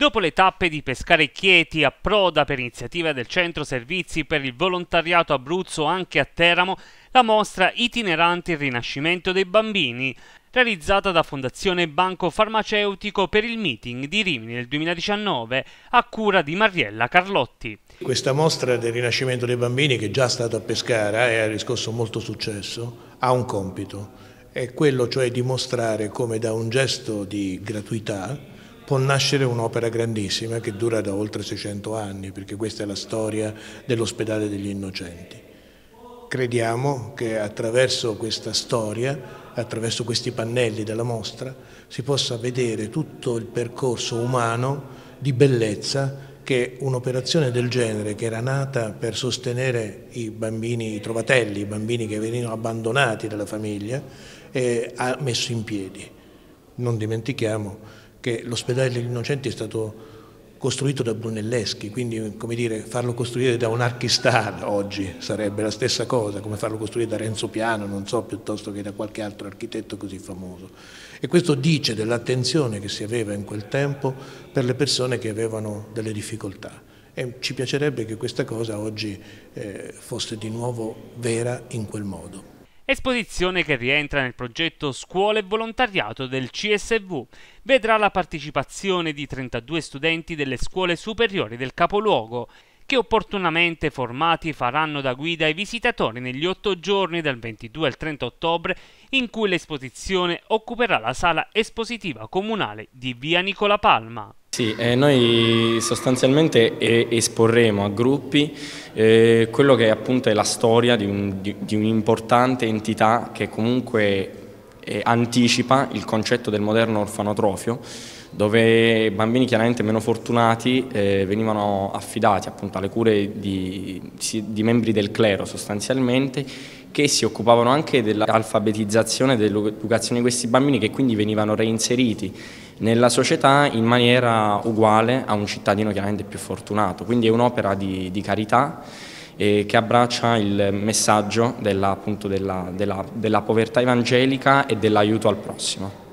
Dopo le tappe di Pescare Chieti a Proda per iniziativa del Centro Servizi per il Volontariato Abruzzo anche a Teramo, la mostra itinerante Il Rinascimento dei Bambini, realizzata da Fondazione Banco Farmaceutico per il meeting di Rimini nel 2019 a cura di Mariella Carlotti. Questa mostra del Rinascimento dei Bambini che è già stata a Pescara e ha riscosso molto successo ha un compito, è quello cioè di mostrare come da un gesto di gratuità può nascere un'opera grandissima che dura da oltre 600 anni, perché questa è la storia dell'ospedale degli innocenti. Crediamo che attraverso questa storia, attraverso questi pannelli della mostra, si possa vedere tutto il percorso umano di bellezza che un'operazione del genere, che era nata per sostenere i bambini, i trovatelli, i bambini che venivano abbandonati dalla famiglia, eh, ha messo in piedi. Non dimentichiamo che l'ospedale degli innocenti è stato costruito da Brunelleschi, quindi come dire, farlo costruire da un archistar oggi sarebbe la stessa cosa, come farlo costruire da Renzo Piano, non so, piuttosto che da qualche altro architetto così famoso. E questo dice dell'attenzione che si aveva in quel tempo per le persone che avevano delle difficoltà. E ci piacerebbe che questa cosa oggi eh, fosse di nuovo vera in quel modo. Esposizione che rientra nel progetto Scuola e Volontariato del CSV. Vedrà la partecipazione di 32 studenti delle scuole superiori del capoluogo che opportunamente formati faranno da guida ai visitatori negli otto giorni dal 22 al 30 ottobre in cui l'esposizione occuperà la sala espositiva comunale di via Nicola Palma. Sì, eh, noi sostanzialmente eh, esporremo a gruppi eh, quello che appunto è la storia di un'importante un entità che comunque eh, anticipa il concetto del moderno orfanotrofio dove bambini chiaramente meno fortunati eh, venivano affidati appunto, alle cure di, di, membri del clero sostanzialmente che si occupavano anche dell'alfabetizzazione e dell'educazione di questi bambini che quindi venivano reinseriti nella società in maniera uguale a un cittadino chiaramente più fortunato, quindi è un'opera di, di, carità eh, che abbraccia il messaggio della, appunto, della, della, della povertà evangelica e dell'aiuto al prossimo.